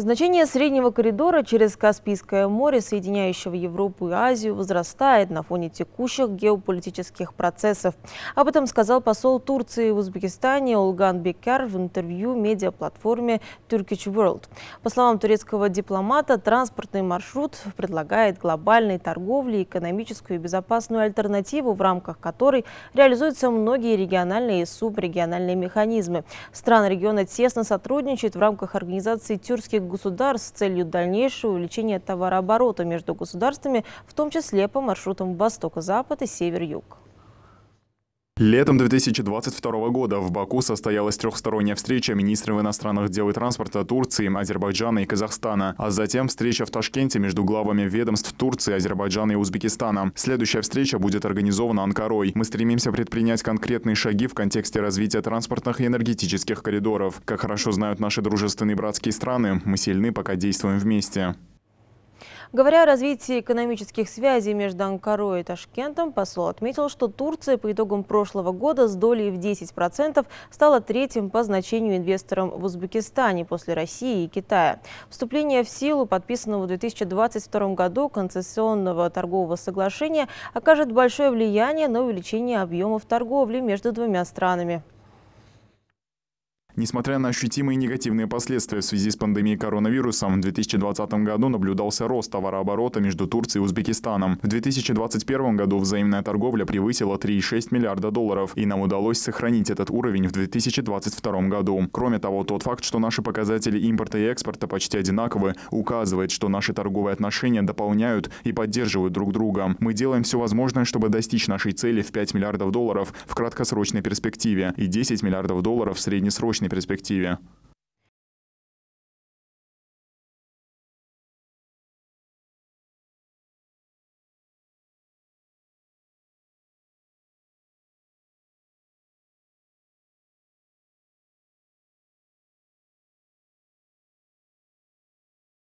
Значение среднего коридора через Каспийское море, соединяющего Европу и Азию, возрастает на фоне текущих геополитических процессов. Об этом сказал посол Турции в Узбекистане Олган Бекар в интервью медиаплатформе Turkish World. По словам турецкого дипломата, транспортный маршрут предлагает глобальной торговле экономическую и безопасную альтернативу, в рамках которой реализуются многие региональные и субрегиональные механизмы. Страны региона тесно сотрудничают в рамках организации тюркских государств с целью дальнейшего увеличения товарооборота между государствами, в том числе по маршрутам Восток-Запад и Север-Юг. Летом 2022 года в Баку состоялась трехсторонняя встреча министров иностранных дел и транспорта Турции, Азербайджана и Казахстана, а затем встреча в Ташкенте между главами ведомств Турции, Азербайджана и Узбекистана. Следующая встреча будет организована Анкарой. Мы стремимся предпринять конкретные шаги в контексте развития транспортных и энергетических коридоров. Как хорошо знают наши дружественные братские страны, мы сильны, пока действуем вместе. Говоря о развитии экономических связей между Анкарой и Ташкентом, посол отметил, что Турция по итогам прошлого года с долей в 10% стала третьим по значению инвестором в Узбекистане после России и Китая. Вступление в силу подписанного в 2022 году концессионного торгового соглашения окажет большое влияние на увеличение объемов торговли между двумя странами. Несмотря на ощутимые негативные последствия в связи с пандемией коронавируса, в 2020 году наблюдался рост товарооборота между Турцией и Узбекистаном. В 2021 году взаимная торговля превысила 3,6 миллиарда долларов, и нам удалось сохранить этот уровень в 2022 году. Кроме того, тот факт, что наши показатели импорта и экспорта почти одинаковы, указывает, что наши торговые отношения дополняют и поддерживают друг друга. Мы делаем все возможное, чтобы достичь нашей цели в 5 миллиардов долларов в краткосрочной перспективе и 10 миллиардов долларов в среднесрочной perspektiivie